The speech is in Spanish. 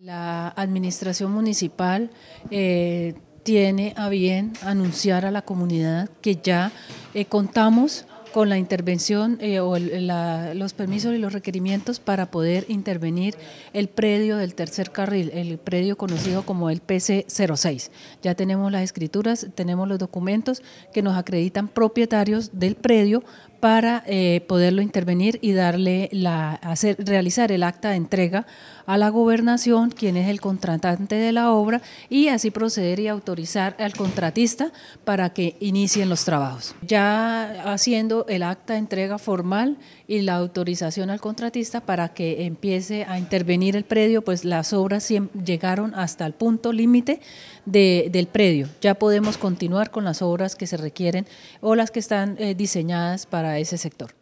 La administración municipal eh, tiene a bien anunciar a la comunidad que ya eh, contamos con la intervención eh, o los permisos y los requerimientos para poder intervenir el predio del tercer carril, el predio conocido como el PC06. Ya tenemos las escrituras, tenemos los documentos que nos acreditan propietarios del predio para eh, poderlo intervenir y darle la, hacer, realizar el acta de entrega a la gobernación, quien es el contratante de la obra, y así proceder y autorizar al contratista para que inicien los trabajos. Ya haciendo el acta de entrega formal y la autorización al contratista para que empiece a intervenir el predio, pues las obras llegaron hasta el punto límite del predio. Ya podemos continuar con las obras que se requieren o las que están eh, diseñadas para ese sector.